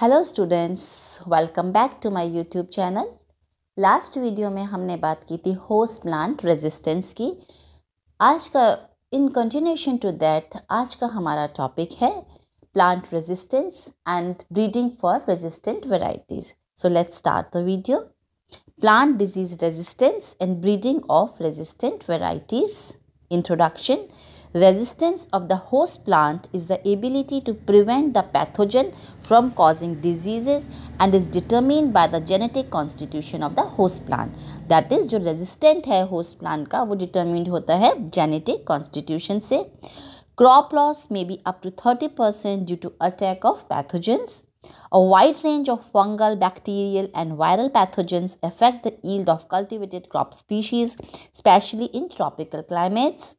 Hello students welcome back to my YouTube channel last video में हमने बात की थी होस्ट प्लांट रेजिस्टेंस की आज का इन कंटिन्यूशन टू दैट आज का हमारा टॉपिक है plant resistance and breeding for resistant varieties so let's start the video plant disease resistance and breeding of resistant varieties introduction Resistance of the host plant is the ability to prevent the pathogen from causing diseases and is determined by the genetic constitution of the host plant. That is, जो resistant है host plant का वो determined होता है genetic constitution से. Crop loss may be up to 30% due to attack of pathogens. A wide range of fungal, bacterial, and viral pathogens affect the yield of cultivated crop species, especially in tropical climates.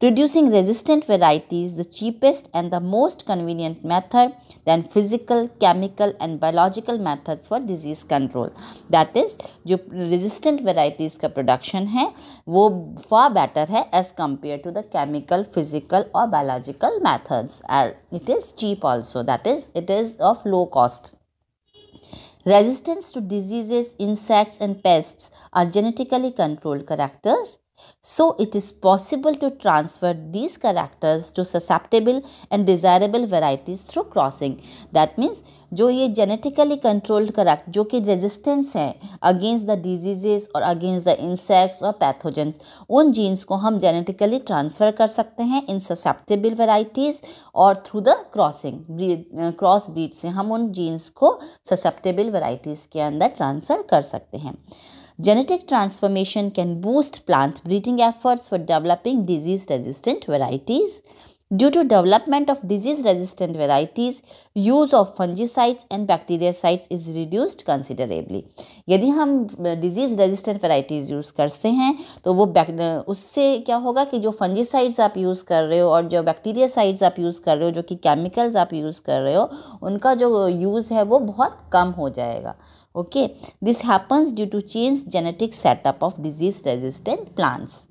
Producing resistant varieties the cheapest and the most convenient method than physical, chemical and biological methods for disease control. That is जो resistant varieties production है wo far better है as compared to the chemical, physical or biological methods and it is cheap also that is it is of low cost. Resistance to diseases, insects and pests are genetically controlled characters So it is possible to transfer these characters to susceptible and desirable varieties through crossing. That means जो ये genetically controlled correct जो कि resistance हैं against the diseases और against the insects और pathogens उन genes को हम genetically transfer कर सकते हैं in susceptible varieties और through the crossing breed, cross breed से हम उन genes को susceptible varieties के अंदर transfer कर सकते हैं Genetic transformation can boost plant breeding efforts for developing disease-resistant varieties. Due to development of disease-resistant varieties, use of fungicides and bactericides is reduced considerably. यदि हम disease resistant varieties use करते हैं तो वो उससे क्या होगा कि जो fungicides आप use कर रहे हो और जो bactericides आप use कर रहे हो जो कि chemicals आप use कर रहे हो उनका जो use है वो बहुत कम हो जाएगा Okay, this happens due to changed genetic setup of disease resistant plants.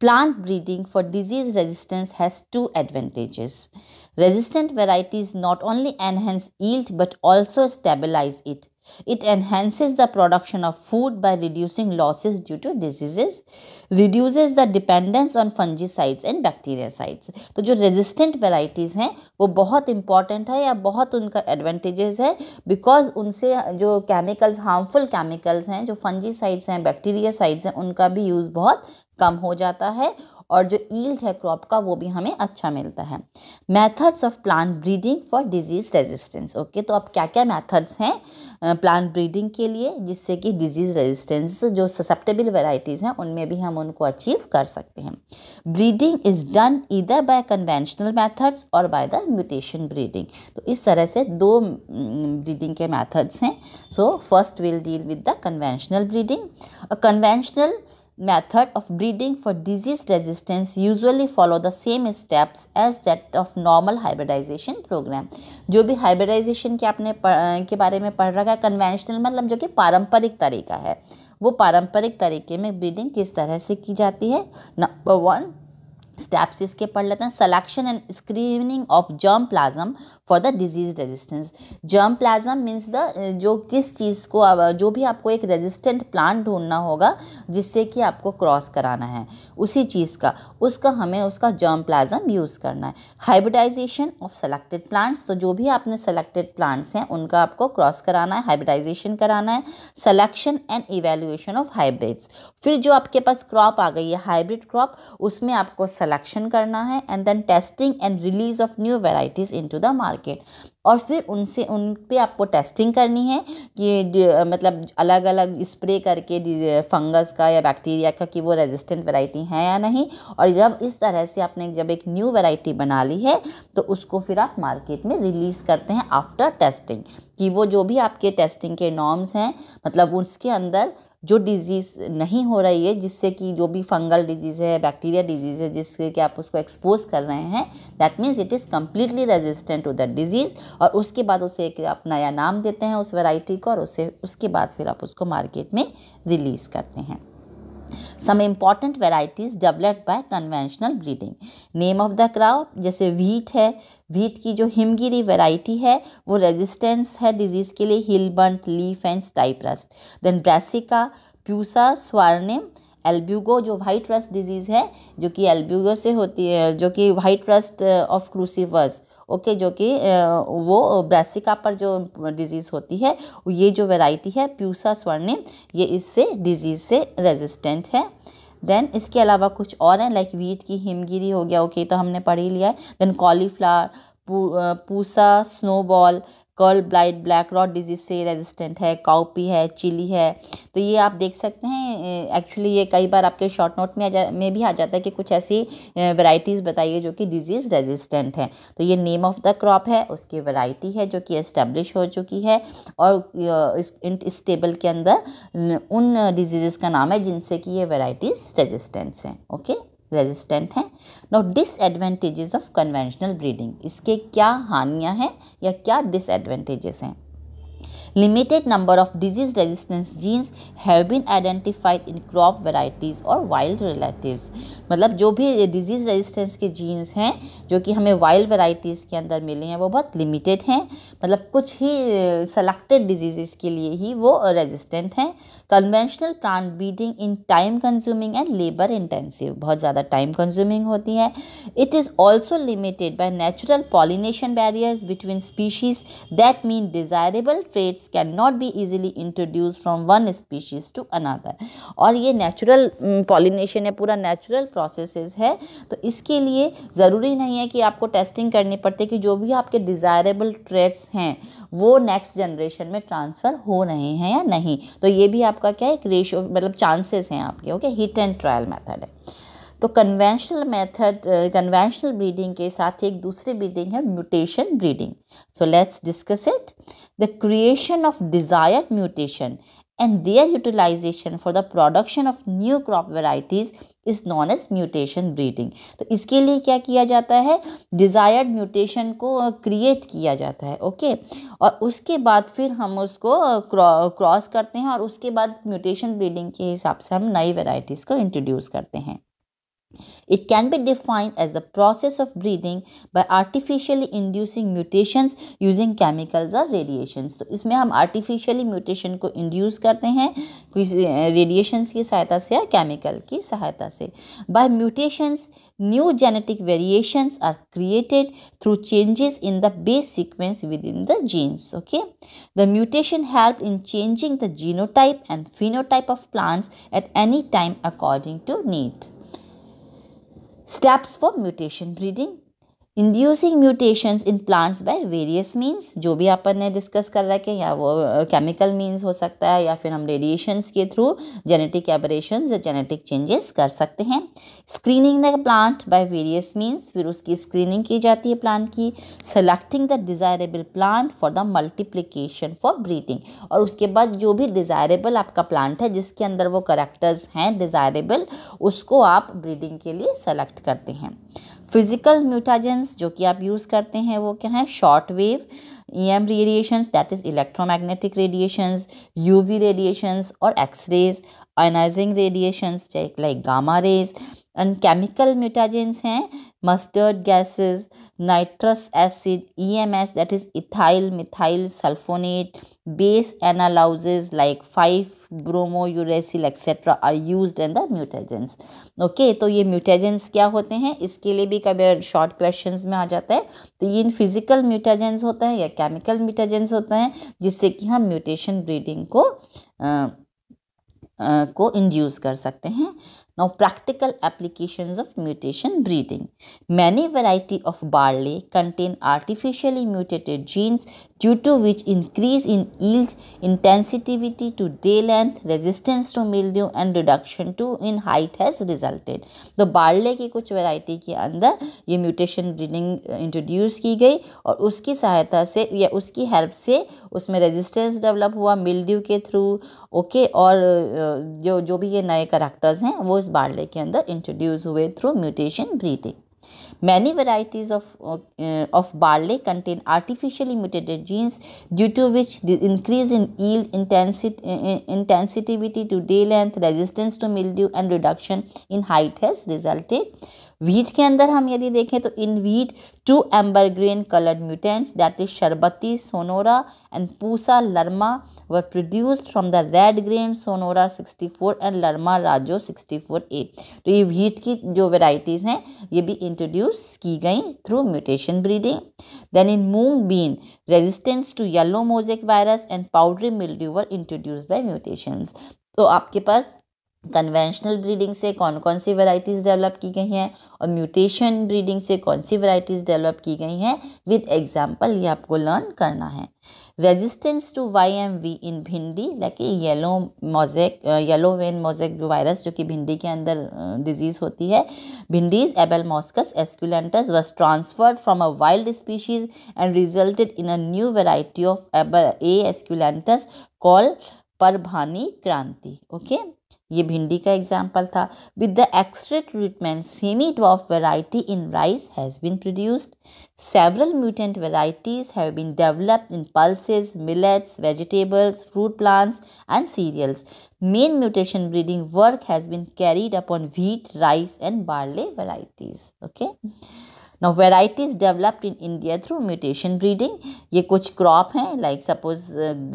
Plant breeding for disease resistance has two advantages. Resistant varieties not only enhance yield but also stabilize it. It enhances the production of food by reducing losses due to diseases, reduces the dependence on fungicides and bacteriasides. तो जो resistant varieties हैं वो बहुत important है या बहुत उनका advantages है because उनसे जो chemicals harmful chemicals हैं जो fungicides हैं bacteriasides हैं उनका भी use बहुत कम हो जाता है और जो ईल्ड है क्रॉप का वो भी हमें अच्छा मिलता है methods of plant breeding for disease resistance okay तो अब क्या क्या मैथड्स हैं प्लांट ब्रीडिंग के लिए जिससे कि डिजीज़ रेजिस्टेंस जो ससेप्टेबल वेराइटीज़ हैं उनमें भी हम उनको अचीव कर सकते हैं ब्रीडिंग इज़ डन इधर बाय कन्वेंशनल मैथड्स और बाय द म्यूटेशन ब्रीडिंग तो इस तरह से दो ब्रीडिंग के मैथड्स हैं so first will deal with the conventional breeding conventional method of breeding for disease resistance usually follow the same steps as that of normal hybridization program जो भी hybridization के आपने के बारे में पढ़ रखा है conventional मतलब जो कि पारंपरिक तरीका है वो पारंपरिक तरीके में ब्रीडिंग किस तरह से की जाती है नंबर वन स्टेप्स इसके पढ़ लेते हैं selection and screening of germplasm for the disease resistance germplasm means the जो किस चीज़ को जो भी आपको एक रेजिस्टेंट प्लांट ढूंढना होगा जिससे कि आपको क्रॉस कराना है उसी चीज़ का उसका हमें उसका जर्म प्लाज्म यूज़ करना है हाइब्रिडाइजेशन ऑफ सेलेक्टेड प्लांट्स तो जो भी आपने सेलेक्टेड प्लांट्स हैं उनका आपको क्रॉस कराना है हाइब्रिडाइजेशन कराना है selection and evaluation of hybrids फिर जो आपके पास क्रॉप आ गई है हाइब्रिड क्रॉप उसमें आपको सेलेक्शन करना है and then testing and release of new varieties to the market market और फिर उनसे उन पे आपको टेस्टिंग करनी है कि मतलब अलग अलग स्प्रे करके फंगस का या बैक्टीरिया का कि वो रेजिस्टेंट वैरायटी है या नहीं और जब इस तरह से आपने जब एक न्यू वैरायटी बना ली है तो उसको फिर आप मार्केट में रिलीज़ करते हैं आफ्टर टेस्टिंग कि वो जो भी आपके टेस्टिंग के नॉर्म्स हैं मतलब उसके अंदर जो डिज़ीज़ नहीं हो रही है जिससे कि जो भी फंगल डिजीज़ है बैक्टीरिया डिजीज़ है जिससे कि आप उसको एक्सपोज कर रहे हैं that means it is completely resistant to the disease और उसके बाद उसे एक आप नया नाम देते हैं उस वैरायटी को और उसे उसके बाद फिर आप उसको मार्केट में रिलीज़ करते हैं some important varieties developed by conventional breeding name of the crop जैसे व्हीट है व्हीट की जो हिमगिरी वेराइटी है वो रेजिस्टेंस है डिजीज़ के लिए hill bunt leaf and rust then Brassica Pusa Swarnim Albugo जो वाइट रस्ट डिजीज़ है जो कि एल्ब्यूगो से होती है जो कि white rust of crucifers okay जो कि वो ब्रैसिका पर जो डिजीज़ होती है ये जो वेराइटी है प्यूसा स्वर्णिम ये इससे डिजीज़ से रेजिस्टेंट है देन इसके अलावा कुछ और हैं लाइक वीट की हिमगिरी हो गया ओके तो हमने पढ़ ही लिया है then cauliflower Pusa snowball curl blight black rot disease से रेजिस्टेंट है काउपी है चिली है तो ये आप देख सकते हैं एक्चुअली ये कई बार आपके शॉर्ट नोट में आ जा में भी आ जाता है कि कुछ ऐसी वैरायटीज़ बताइए जो कि डिजीज़ रेजिस्टेंट है तो ये नेम ऑफ़ द क्रॉप है उसकी वैरायटी है जो कि इस्टेब्लिश हो चुकी है और इस टेबल के अंदर उन डिजीज़ का नाम है जिनसे कि ये वेराइटीज़ रेजिस्टेंट्स हैं ओके रेजिस्टेंट हैं now disadvantages of conventional breeding इसके क्या हानियाँ हैं या क्या डिसएडवेंटेजेस हैं Limited number of disease resistance genes have been identified in crop varieties और wild relatives मतलब जो भी disease resistance के genes हैं जो कि हमें wild varieties के अंदर मिले हैं वो बहुत limited हैं मतलब कुछ ही selected diseases के लिए ही वो resistant हैं Conventional plant breeding in time consuming and labor intensive बहुत ज़्यादा time consuming होती है It is also limited by natural pollination barriers between species that mean desirable traits can not be easily introduce from one species to another और ये natural pollination mm, है पूरा natural process है तो इसके लिए ज़रूरी नहीं है कि आपको टेस्टिंग करनी पड़ती कि जो भी आपके डिज़ायरेबल ट्रेड्स हैं वो नेक्स्ट जनरेशन में ट्रांसफर हो रहे हैं या नहीं तो ये भी आपका क्या है एक रेशियो मतलब चांसेस हैं आपके okay hit and trial method है तो कन्वेंशनल मेथड कन्वेंशनल ब्रीडिंग के साथ एक दूसरी ब्रीडिंग है mutation breeding so let's discuss it the creation of desired mutation and their utilization for the production of new crop varieties is known as mutation breeding. तो इसके लिए क्या किया जाता है Desired mutation को create किया जाता है okay? और उसके बाद फिर हम उसको cross करते हैं और उसके बाद mutation breeding के हिसाब से हम नई varieties को introduce करते हैं It can be defined as the process of breathing by artificially inducing mutations using chemicals or radiations. तो इसमें हम artificially mutation को induce करते हैं radiations की सहायता से या chemical की सहायता से By mutations, new genetic variations are created through changes in the base sequence within the genes. Okay, the mutation helped in changing the genotype and phenotype of plants at any time according to need. Steps for mutation breeding inducing mutations in plants by various means जो भी अपन ने discuss कर रखे हैं या वो chemical uh, means हो सकता है या फिर हम रेडिएशंस के थ्रू जेनेटिक एबरेशन या जेनेटिक चेंजेस कर सकते हैं screening the plant by various means फिर उसकी स्क्रीनिंग की जाती है प्लांट की selecting the desirable plant for the multiplication for breeding और उसके बाद जो भी डिज़ायरेबल आपका प्लांट है जिसके अंदर वो करेक्टर्स हैं डिज़ायरेबल उसको आप ब्रीडिंग के लिए सेलेक्ट करते हैं फिज़िकल म्यूटाजेंस जो कि आप यूज़ करते हैं वो क्या है short wave E M radiations that is electromagnetic radiations V radiations और X-rays ionizing radiations like gamma rays and chemical mutagens हैं mustard gases nitrous acid E M S that is ethyl methyl sulphonate base analogues like five bromo uracil etcetera are use in the mutagens okay तो ये mutagens क्या होते हैं इसके लिए भी कभी शॉर्ट क्वेश्चन में आ जाता है तो ये इन फिजिकल म्यूटेजेंस होते हैं या केमिकल म्यूटेजेंस होते हैं जिससे कि हम म्यूटेशन ब्रीडिंग को आ, आ, को इंड्यूस कर सकते हैं Now practical applications of mutation breeding. Many variety of barley contain artificially mutated genes due to which increase in yield intensity to day length, resistance to mildew and reduction to in height has resulted. तो barley की कुछ variety के अंदर ये mutation breeding introduce की गई और उसकी सहायता से या उसकी हेल्प से उसमें रेजिस्टेंस डेवलप हुआ मिल्ड्यू के थ्रू ओके और uh, जो जो भी ये नए करेक्टर्स हैं वो इस बार्ले के अंदर इंट्रोड्यूस हुए through mutation breeding Many varieties of, uh, of barley contain artificially mutated genes due to which the increase in yield intensity, uh, intensity to day length, resistance to mildew and reduction in height has resulted. wheat ke andar hum yadi dekhe to in wheat two amber green colored mutants that is sharbati sonora and Pusa Larma were produced from the red grain Sonora 64 and Larma Rajo 64A. तो ये wheat की जो varieties हैं ये भी introduce की गई through mutation breeding. Then in moong bean, resistance to yellow mosaic virus and powdery mildew were introduced by mutations. तो आपके पास कन्वेंशनल ब्रीडिंग से कौन कौन सी वैरायटीज़ डेवलप की गई हैं और म्यूटेशन ब्रीडिंग से कौन सी वैरायटीज़ डेवलप की गई हैं विद एग्जांपल ये आपको लर्न करना है resistance to Y M V in bhindi like yellow mosaic yellow vein mosaic virus जो कि भिंडी के अंदर डिजीज़ होती है bhindi's Abelmoschus esculentus was transferred from a wild species and resulted in a new variety of Abel A esculentus call Parbhani Kranti okay ये भिंडी का एग्जाम्पल था with the X-ray treatment semi dwarf variety in rice has been produced several mutant varieties have been developed in pulses millets vegetables fruit plants and cereals main mutation breeding work has been carried upon wheat rice and barley varieties okay now varieties developed in India through mutation breeding ये कुछ crop हैं like suppose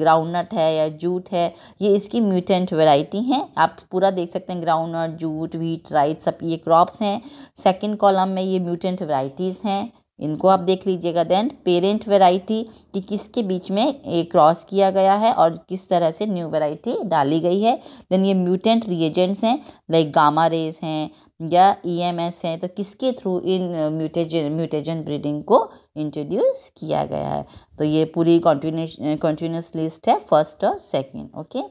groundnut है या jute है ये इसकी mutant variety हैं आप पूरा देख सकते हैं ग्राउंडनट जूट व्हीट राइट सब ये क्रॉप्स हैं सेकेंड कॉलम में ये म्यूटेंट वैरायटीज़ हैं इनको आप देख लीजिएगा देन पेरेंट वेराइटी कि किसके बीच में क्रॉस किया गया है और किस तरह से न्यू वेराइटी डाली गई है देन ये म्यूटेंट रिएजेंट्स हैं लाइक गामा रेज हैं या ई एम एस हैं तो किसके थ्रू इन म्यूटेजन म्यूटेजन ब्रीडिंग को इंट्रोड्यूस किया गया है तो ये पूरी कॉन्टीन्यूस लिस्ट है फर्स्ट और second okay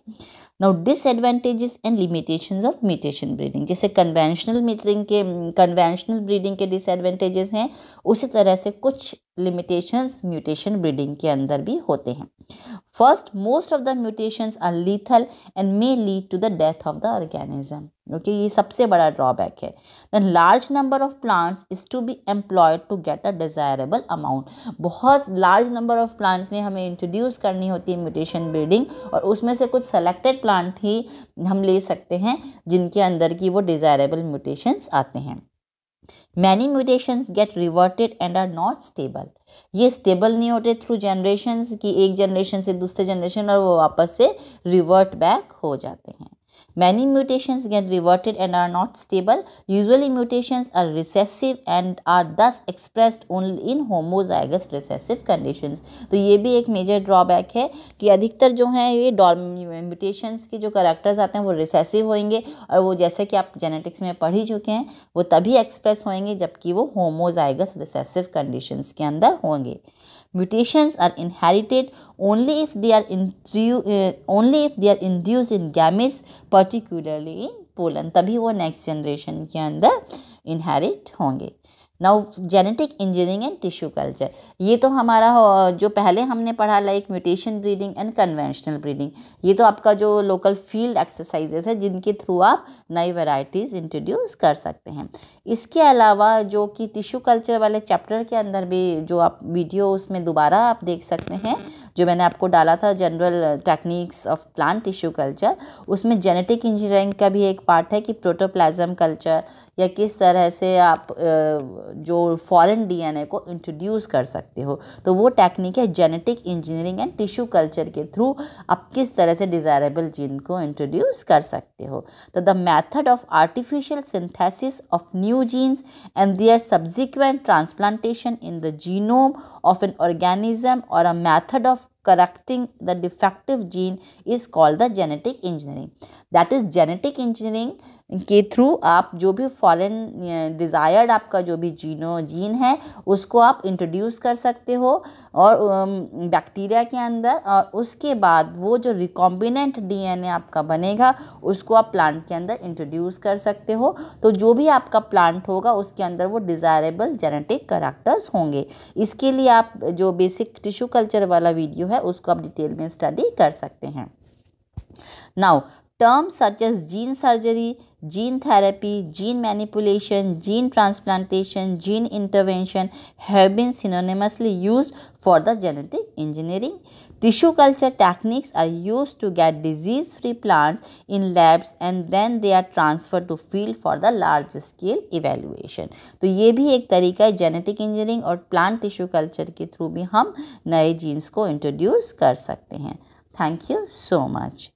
now disadvantages and limitations of mutation breeding जैसे कन्वेंशनल मीटिंग के कन्वेंशनल ब्रीडिंग के डिसएडवांटेजेस हैं उसी तरह से कुछ लिमिटेशंस म्यूटेशन ब्रीडिंग के अंदर भी होते हैं first most of the mutations are lethal and may lead to the death of the organism okay ये सबसे बड़ा ड्रॉबैक है the large number of plants is to be employed to get a desirable amount बहुत large number of plants में हमें introduce करनी होती है म्यूटेशन ब्रीडिंग और उसमें से कुछ सेलेक्टेड प्लांट ही हम ले सकते हैं जिनके अंदर की वो डिज़ायरेबल म्यूटेशंस आते हैं many mutations get reverted and are not stable ये स्टेबल नहीं होते थ्रू जनरेशन की एक जनरेशन से दूसरे जनरेशन और वो वापस से रिवर्ट बैक हो जाते हैं Many mutations get reverted and are not stable. Usually mutations are recessive and are thus expressed only in homozygous recessive conditions. तो ये भी एक मेजर ड्रॉबैक है कि अधिकतर जो हैं ये mutations के जो characters आते हैं वो recessive होंगे और वो जैसे कि आप genetics में पढ़ ही चुके हैं वो तभी express होंगे जबकि वो homozygous recessive conditions के अंदर होंगे Mutations are inherited only if they are, uh, only if they are induced in gametes, particularly in pollen. तभी वो next generation के अंदर inherit होंगे now genetic engineering and tissue culture ये तो हमारा जो पहले हमने पढ़ा like mutation breeding and conventional breeding ये तो आपका जो लोकल फील्ड एक्सरसाइजेस है जिनके थ्रू आप नई वैरायटीज़ इंट्रोड्यूस कर सकते हैं इसके अलावा जो कि टिश्यू कल्चर वाले चैप्टर के अंदर भी जो आप वीडियो उसमें दोबारा आप देख सकते हैं जो मैंने आपको डाला था general techniques of plant tissue culture उसमें जेनेटिक इंजीनियरिंग का भी एक पार्ट है कि प्रोटोप्लाज्म कल्चर या किस तरह से आप जो फॉरेन डीएनए को इंट्रोड्यूस कर सकते हो तो वो टेक्निक है genetic engineering and tissue culture के थ्रू आप किस तरह से डिज़ायरेबल जीन को इंट्रोड्यूस कर सकते हो तो the method of artificial synthesis of new genes and their subsequent transplantation in the genome of an organism और a method of correcting the defective gene is called the genetic engineering that is genetic engineering के through आप जो भी foreign desired आपका जो भी जीनो gene है उसको आप इंट्रोड्यूस कर सकते हो और बैक्टीरिया के अंदर और उसके बाद वो जो रिकॉम्बिनेंट डीएनए आपका बनेगा उसको आप प्लांट के अंदर इंट्रोड्यूस कर सकते हो तो जो भी आपका प्लांट होगा उसके अंदर वो डिज़ायरेबल जेनेटिक करेक्टर्स होंगे इसके लिए आप जो बेसिक टिश्यू कल्चर वाला वीडियो है उसको आप डिटेल में स्टडी कर सकते हैं now Terms such as gene surgery, gene therapy, gene manipulation, gene transplantation, gene intervention have been synonymously used for the genetic engineering. Tissue culture techniques are used to get disease-free plants in labs and then they are transferred to field for the large scale evaluation. तो ये भी एक तरीका है genetic engineering और plant tissue culture के through भी हम नए जीन्स को इंट्रोड्यूस कर सकते हैं थैंक यू सो मच